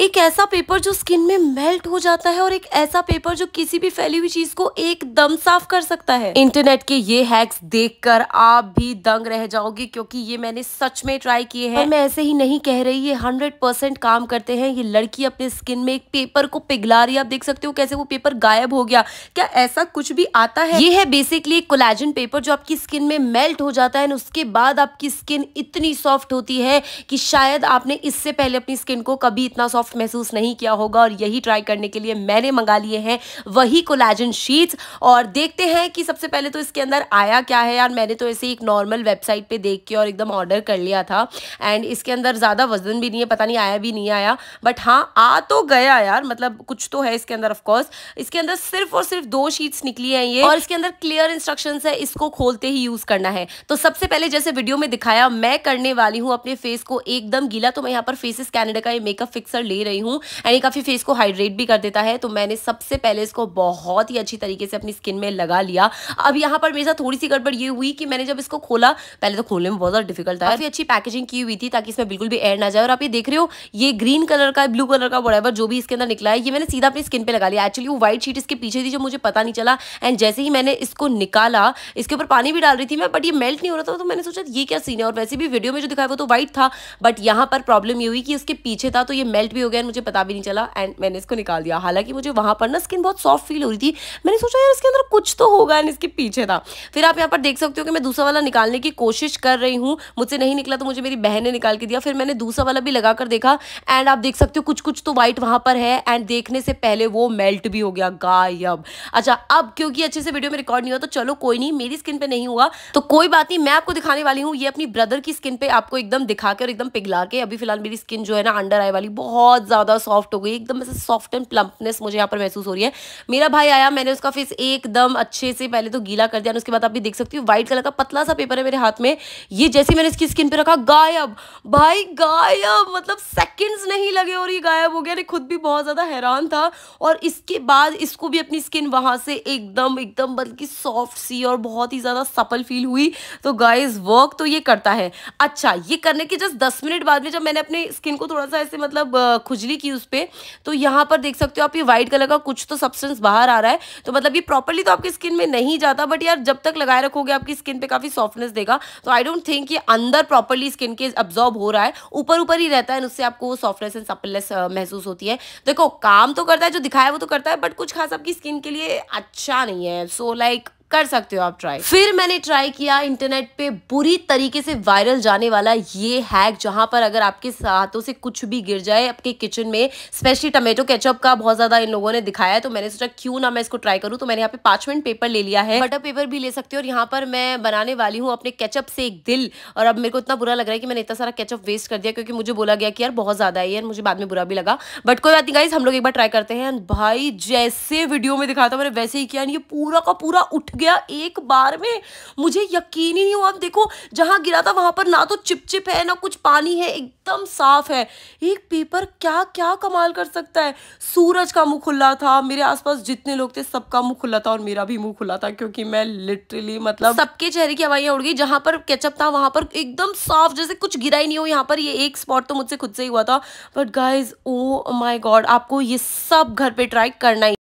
एक ऐसा पेपर जो स्किन में मेल्ट हो जाता है और एक ऐसा पेपर जो किसी भी फैली हुई चीज को एकदम साफ कर सकता है इंटरनेट के ये हैक्स देखकर आप भी दंग रह जाओगे क्योंकि ये मैंने सच में ट्राई किए हैं मैं ऐसे ही नहीं कह रही ये हंड्रेड परसेंट काम करते हैं ये लड़की अपने स्किन में एक पेपर को पिघला रही है आप देख सकते हो कैसे वो पेपर गायब हो गया क्या ऐसा कुछ भी आता है ये है बेसिकली कोलेजन पेपर जो आपकी स्किन में मेल्ट हो जाता है उसके बाद आपकी स्किन इतनी सॉफ्ट होती है कि शायद आपने इससे पहले अपनी स्किन को कभी इतना सॉफ्ट सॉफ्ट महसूस नहीं किया होगा और यही ट्राई करने के लिए मैंने मंगा लिए हैं वही कोलाजन शीट्स और देखते हैं कि सबसे पहले तो इसके अंदर आया क्या है यार मैंने तो ऐसे एक नॉर्मल वेबसाइट पे देख के और एकदम ऑर्डर कर लिया था एंड इसके अंदर ज़्यादा वजन भी नहीं है पता नहीं आया भी नहीं आया बट हाँ आ तो गया यार मतलब कुछ तो है इसके अंदर ऑफकोर्स इसके अंदर सिर्फ और सिर्फ दो शीट्स निकली हैं ये और इसके अंदर क्लियर इंस्ट्रक्शन है इसको खोलते ही यूज़ करना है तो सबसे पहले जैसे वीडियो में दिखाया मैं करने वाली हूँ अपने फेस को एकदम गीला तो मैं यहाँ पर फेसिस कैनेडा का ये मेकअप फिक्सर ले ले रही हूँ एंड ये काफ़ी फेस को हाइड्रेट भी कर देता है तो मैंने सबसे पहले इसको बहुत ही अच्छी तरीके से अपनी स्किन में लगा लिया अब यहाँ पर मेरे साथ थोड़ी सी गड़बड़ ये हुई कि मैंने जब इसको खोला पहले तो खोलने में बहुत ज़्यादा डिफिकल्ट था काफ़ी अच्छी पैकेजिंग की हुई थी ताकि इसमें बिल्कुल भी एयर ना जाए और आप ये देख रहे हो ये ग्रीन कलर का ब्लू कलर का वड़ेवर जो भी इसके अंदर निकला है ये मैंने सीधा अपनी स्किन पर लगा लिया एक्चुअली वो व्हाइट शीट इसके पीछे थी जो मुझे पता नहीं चला एंड जैसे ही मैंने इसको निकाला इसके ऊपर पानी भी डाल रही थी मैं बट ये मेल्ट नहीं हो रहा था तो मैंने सोचा ये क्या सीन है और वैसे भी वीडियो में जो दिखाया वो तो व्हाइट था बट यहाँ पर प्रॉब्लम ये हुई कि इसके पीछे था तो ये मेल्ट भी हो गया मुझे पता भी नहीं चला एंड मैंने इसको निकाल दिया हालांकि मुझे वहां पर ना स्किन बहुत सॉफ्ट फील हो रही थी मैंने सोचा यार इसके अंदर कुछ तो होगा एंड इसके पीछे था फिर आप यहाँ पर देख सकते हो कि मैं दूसरा वाला निकालने की कोशिश कर रही हूँ मुझसे नहीं निकला तो मुझे मेरी बहन ने निकाल के दिया फिर मैंने दूसरा वाला भी लगा कर देखा एंड आप देख सकते हो कुछ कुछ तो व्हाइट वहां पर है एंड देखने से पहले वो मेल्ट भी हो गया गायब अच्छा अब क्योंकि अच्छे से वीडियो में रिकॉर्ड नहीं हुआ तो चलो कोई नहीं मेरी स्किन पे नहीं हुआ तो कोई बात नहीं मैं आपको दिखाने वाली हूँ ये अपनी ब्रदर की स्किन पे आपको एकदम दिखा के और एकदम पिघला के अभी फिलहाल मेरी स्किन जो है ना अंडर आई वाली बहुत बहुत ज़्यादा सॉफ्ट हो गई एकदम ऐसे सॉफ्ट एंड प्लम्पनेस मुझे यहाँ पर महसूस हो रही है मेरा भाई आया मैंने उसका फेस एकदम अच्छे से पहले तो गीला कर दिया उसके बाद आप भी देख सकती हो व्हाइट कलर का पतला सा पेपर है मेरे हाथ में ये जैसे मैंने इसकी स्किन पर रखा गायब भाई गायब मतलब सेकेंड्स नहीं लगे और ये गायब हो गया अरे खुद भी बहुत ज़्यादा हैरान था और इसके बाद इसको भी अपनी स्किन वहाँ से एकदम एकदम बल्कि सॉफ्ट सी और बहुत ही ज़्यादा सफल फील हुई तो गाइज वर्क तो ये करता है अच्छा ये करने के जस्ट दस मिनट बाद में जब मैंने अपनी स्किन को थोड़ा सा ऐसे मतलब खुजली की उस पर तो यहाँ पर देख सकते हो आप ये वाइट कलर का कुछ तो सब्सटेंस बाहर आ रहा है तो मतलब ये प्रॉपरली तो आपकी स्किन में नहीं जाता बट यार जब तक लगाए रखोगे आपकी स्किन पर काफ़ी सॉफ्टनेस देगा तो आई डोंट थिंक ये अंदर प्रॉपरली स्किन के अब्जॉर्ब हो रहा है ऊपर ऊपर ही रहता है उससे आपको सॉफ्टनेस एंड सप्पलनेस महसूस होती है देखो काम तो करता है जो दिखाया वो तो करता है बट कुछ खास आपकी स्किन के लिए अच्छा नहीं है सो so, लाइक like, कर सकते हो आप ट्राई फिर मैंने ट्राई किया इंटरनेट पे बुरी तरीके से वायरल जाने वाला ये हैक जहां पर अगर आपके हाथों से कुछ भी गिर जाए आपके किचन में स्पेशली टमेटो केचप का बहुत ज्यादा इन लोगों ने दिखाया है तो मैंने सोचा क्यों ना मैं इसको ट्राई करूं तो मैंने यहाँ पे पांच मिनट पेपर ले लिया है बटर पेपर भी ले सकते हो और यहाँ पर मैं बनाने वाली हूँ अपने केचअप से एक दिल और अब मेरे को इतना बुरा लग रहा है कि मैंने इतना सारा केचअप वेस्ट कर दिया क्योंकि मुझे बोला गया कि यार बहुत ज्यादा है यार मुझे बाद में बुरा भी लगा बट कोई बात नहीं गाइज हम लोग एक बार ट्राई करते हैं भाई जैसे वीडियो में दिखाता मैंने वैसे ही किया ये पूरा का पूरा उठ गया एक बार में मुझे यकीन ही नहीं हुआ अब देखो जहां गिरा था वहां पर ना तो चिपचिप है ना कुछ पानी है एकदम साफ है एक पेपर क्या क्या कमाल कर सकता है सूरज का मुंह खुला था मेरे आसपास जितने लोग थे सबका मुंह खुला था और मेरा भी मुंह खुला था क्योंकि मैं लिटरली मतलब सबके चेहरे की हवाइया उड़ गई जहां पर कैचअप था वहां पर एकदम साफ जैसे कुछ गिरा ही नहीं हो यहाँ पर ये एक स्पॉट तो मुझसे खुद से ही हुआ था but guys oh my god आपको ये सब घर पे ट्राई करना ही